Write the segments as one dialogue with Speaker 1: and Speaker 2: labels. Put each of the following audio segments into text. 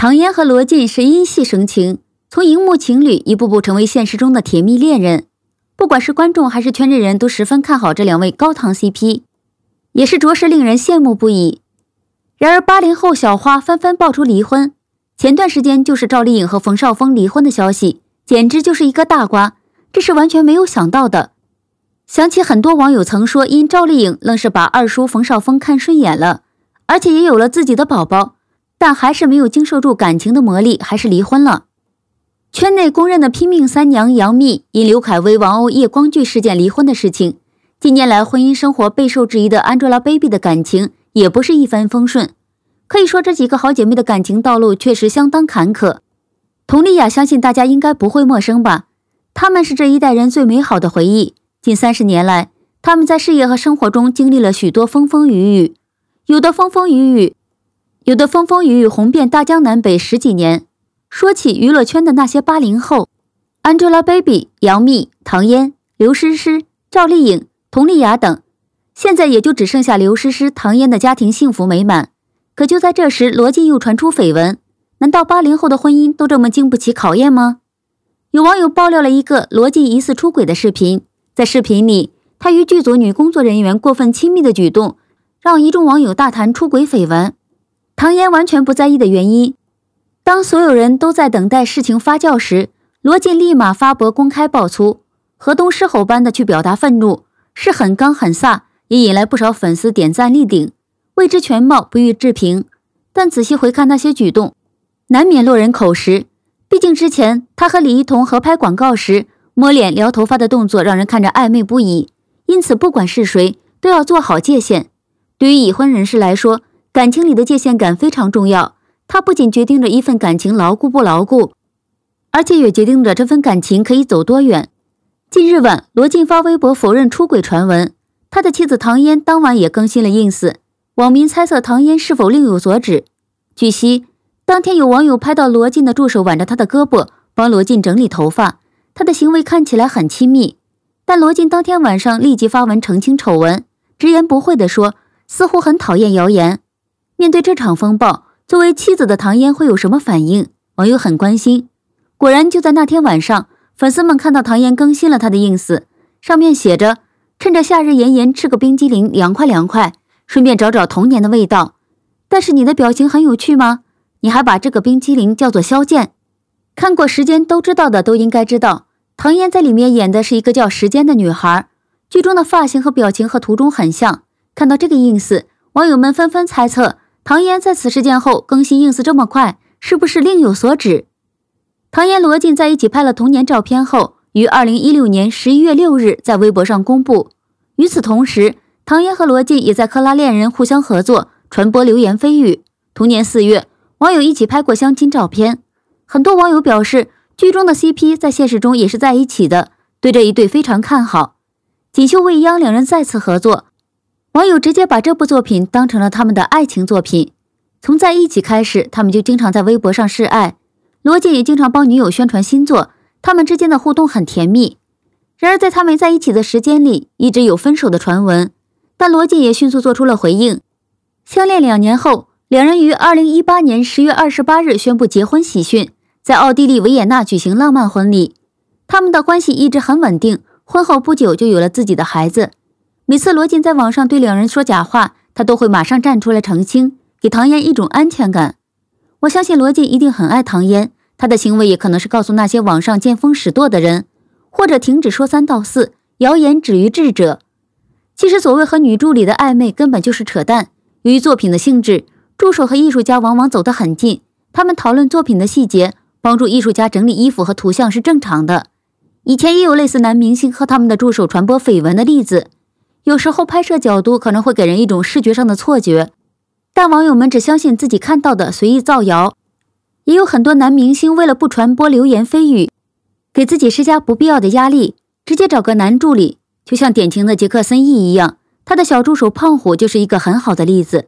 Speaker 1: 唐嫣和罗晋是因戏生情，从荧幕情侣一步步成为现实中的甜蜜恋人。不管是观众还是圈内人都十分看好这两位高糖 CP，也是着实令人羡慕不已。然而八零后小花纷纷爆出离婚，前段时间就是赵丽颖和冯绍峰离婚的消息，简直就是一个大瓜，这是完全没有想到的。想起很多网友曾说，因赵丽颖愣是把二叔冯绍峰看顺眼了，而且也有了自己的宝宝。但还是没有经受住感情的磨砺，还是离婚了。圈内公认的拼命三娘杨幂，因刘恺威、王鸥、叶光剧事件离婚的事情。近年来，婚姻生活备受质疑的 Angelababy 的感情也不是一帆风顺。可以说，这几个好姐妹的感情道路确实相当坎坷。佟丽娅，相信大家应该不会陌生吧？她们是这一代人最美好的回忆。近三十年来，她们在事业和生活中经历了许多风风雨雨，有的风风雨雨。有的风风雨雨，红遍大江南北十几年。说起娱乐圈的那些八零后，Angelababy、杨幂、唐嫣、刘诗诗、赵丽颖、佟丽娅等，现在也就只剩下刘诗诗、唐嫣的家庭幸福美满。可就在这时，罗晋又传出绯闻，难道八零后的婚姻都这么经不起考验吗？有网友爆料了一个罗晋疑似出轨的视频，在视频里，他与剧组女工作人员过分亲密的举动，让一众网友大谈出轨绯闻。唐嫣完全不在意的原因，当所有人都在等待事情发酵时，罗晋立马发博公开爆粗，河东狮吼般的去表达愤怒，是很刚很飒，也引来不少粉丝点赞力顶。未知全貌，不予置评。但仔细回看那些举动，难免落人口实。毕竟之前他和李一桐合拍广告时，摸脸撩头发的动作让人看着暧昧不已。因此，不管是谁，都要做好界限。对于已婚人士来说。感情里的界限感非常重要，它不仅决定着一份感情牢固不牢固，而且也决定着这份感情可以走多远。近日晚，罗晋发微博否认出轨传闻，他的妻子唐嫣当晚也更新了 ins，网民猜测唐嫣是否另有所指。据悉，当天有网友拍到罗晋的助手挽着他的胳膊，帮罗晋整理头发，他的行为看起来很亲密，但罗晋当天晚上立即发文澄清丑闻，直言不讳地说，似乎很讨厌谣言。面对这场风暴，作为妻子的唐嫣会有什么反应？网友很关心。果然，就在那天晚上，粉丝们看到唐嫣更新了她的 ins，上面写着：“趁着夏日炎炎，吃个冰激凌，凉快凉快，顺便找找童年的味道。”但是你的表情很有趣吗？你还把这个冰激凌叫做肖剑？看过《时间》都知道的，都应该知道，唐嫣在里面演的是一个叫时间的女孩，剧中的发型和表情和图中很像。看到这个 ins，网友们纷纷猜测。唐嫣在此事件后更新 ins 这么快，是不是另有所指？唐嫣罗晋在一起拍了童年照片后，于二零一六年十一月六日在微博上公布。与此同时，唐嫣和罗晋也在《克拉恋人》互相合作，传播流言蜚语。同年四月，网友一起拍过相亲照片，很多网友表示剧中的 CP 在现实中也是在一起的，对这一对非常看好。《锦绣未央》两人再次合作。网友直接把这部作品当成了他们的爱情作品。从在一起开始，他们就经常在微博上示爱，罗晋也经常帮女友宣传新作，他们之间的互动很甜蜜。然而，在他们在一起的时间里，一直有分手的传闻，但罗晋也迅速做出了回应。相恋两年后，两人于2018年10月28日宣布结婚喜讯，在奥地利维也纳举行浪漫婚礼。他们的关系一直很稳定，婚后不久就有了自己的孩子。每次罗晋在网上对两人说假话，他都会马上站出来澄清，给唐嫣一种安全感。我相信罗晋一定很爱唐嫣，他的行为也可能是告诉那些网上见风使舵的人，或者停止说三道四。谣言止于智者。其实，所谓和女助理的暧昧根本就是扯淡。由于作品的性质，助手和艺术家往往走得很近，他们讨论作品的细节，帮助艺术家整理衣服和图像是正常的。以前也有类似男明星和他们的助手传播绯闻的例子。有时候拍摄角度可能会给人一种视觉上的错觉，但网友们只相信自己看到的，随意造谣。也有很多男明星为了不传播流言蜚语，给自己施加不必要的压力，直接找个男助理，就像典型的杰克森 E 一样，他的小助手胖虎就是一个很好的例子。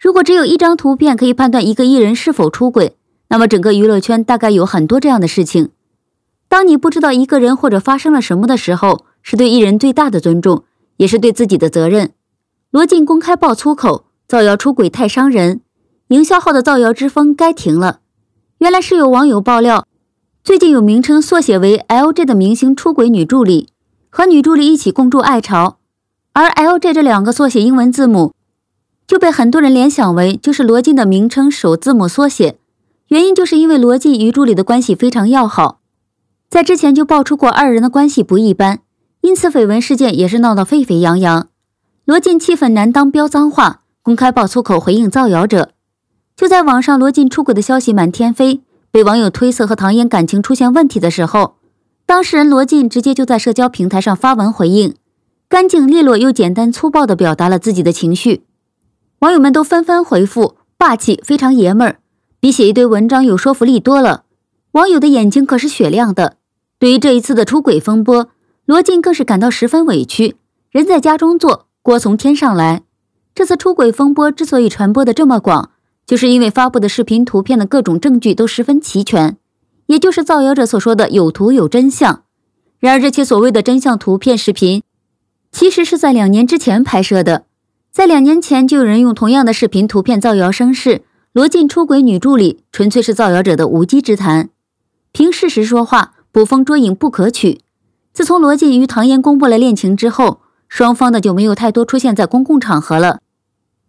Speaker 1: 如果只有一张图片可以判断一个艺人是否出轨，那么整个娱乐圈大概有很多这样的事情。当你不知道一个人或者发生了什么的时候，是对艺人最大的尊重。也是对自己的责任。罗晋公开爆粗口、造谣出轨太伤人，营销号的造谣之风该停了。原来是有网友爆料，最近有名称缩写为 L J 的明星出轨女助理，和女助理一起共筑爱巢。而 L J 这两个缩写英文字母，就被很多人联想为就是罗晋的名称首字母缩写。原因就是因为罗晋与助理的关系非常要好，在之前就爆出过二人的关系不一般。因此，绯闻事件也是闹得沸沸扬扬。罗晋气愤难当，飙脏话，公开爆粗口回应造谣者。就在网上罗晋出轨的消息满天飞，被网友推测和唐嫣感情出现问题的时候，当事人罗晋直接就在社交平台上发文回应，干净利落又简单粗暴地表达了自己的情绪。网友们都纷纷回复，霸气非常爷们儿，比写一堆文章有说服力多了。网友的眼睛可是雪亮的，对于这一次的出轨风波。罗晋更是感到十分委屈。人在家中坐，锅从天上来。这次出轨风波之所以传播的这么广，就是因为发布的视频、图片的各种证据都十分齐全，也就是造谣者所说的“有图有真相”。然而，这些所谓的真相图片、视频，其实是在两年之前拍摄的。在两年前就有人用同样的视频、图片造谣生事，罗晋出轨女助理，纯粹是造谣者的无稽之谈。凭事实说话，捕风捉影不可取。自从罗晋与唐嫣公布了恋情之后，双方的就没有太多出现在公共场合了，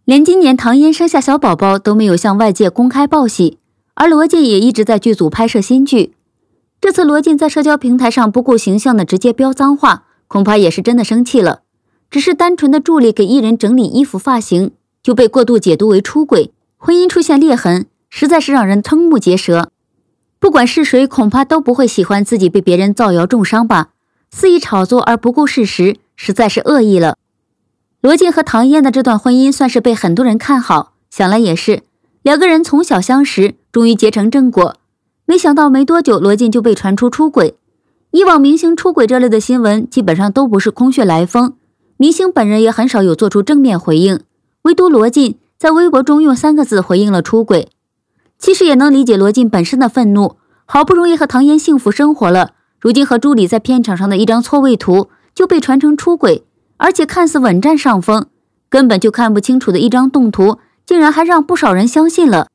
Speaker 1: 连今年唐嫣生下小宝宝都没有向外界公开报喜，而罗晋也一直在剧组拍摄新剧。这次罗晋在社交平台上不顾形象的直接飙脏话，恐怕也是真的生气了。只是单纯的助理给艺人整理衣服发型，就被过度解读为出轨，婚姻出现裂痕，实在是让人瞠目结舌。不管是谁，恐怕都不会喜欢自己被别人造谣重伤吧。肆意炒作而不顾事实，实在是恶意了。罗晋和唐嫣的这段婚姻算是被很多人看好，想来也是，两个人从小相识，终于结成正果。没想到没多久，罗晋就被传出出轨。以往明星出轨这类的新闻，基本上都不是空穴来风，明星本人也很少有做出正面回应。唯独罗晋在微博中用三个字回应了出轨，其实也能理解罗晋本身的愤怒，好不容易和唐嫣幸福生活了。如今和朱莉在片场上的一张错位图就被传成出轨，而且看似稳占上风，根本就看不清楚的一张动图，竟然还让不少人相信了。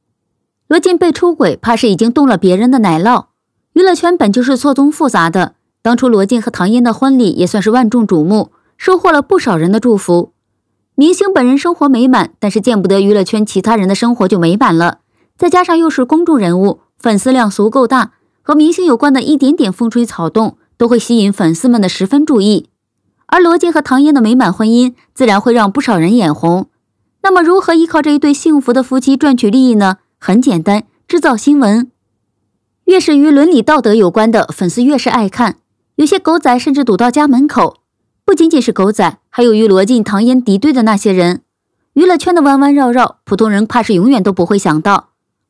Speaker 1: 罗晋被出轨，怕是已经动了别人的奶酪。娱乐圈本就是错综复杂的，当初罗晋和唐嫣的婚礼也算是万众瞩目，收获了不少人的祝福。明星本人生活美满，但是见不得娱乐圈其他人的生活就美满了，再加上又是公众人物，粉丝量足够大。和明星有关的一点点风吹草动，都会吸引粉丝们的十分注意。而罗晋和唐嫣的美满婚姻，自然会让不少人眼红。那么，如何依靠这一对幸福的夫妻赚取利益呢？很简单，制造新闻。越是与伦理道德有关的，粉丝越是爱看。有些狗仔甚至堵到家门口。不仅仅是狗仔，还有与罗晋、唐嫣敌对的那些人。娱乐圈的弯弯绕绕，普通人怕是永远都不会想到。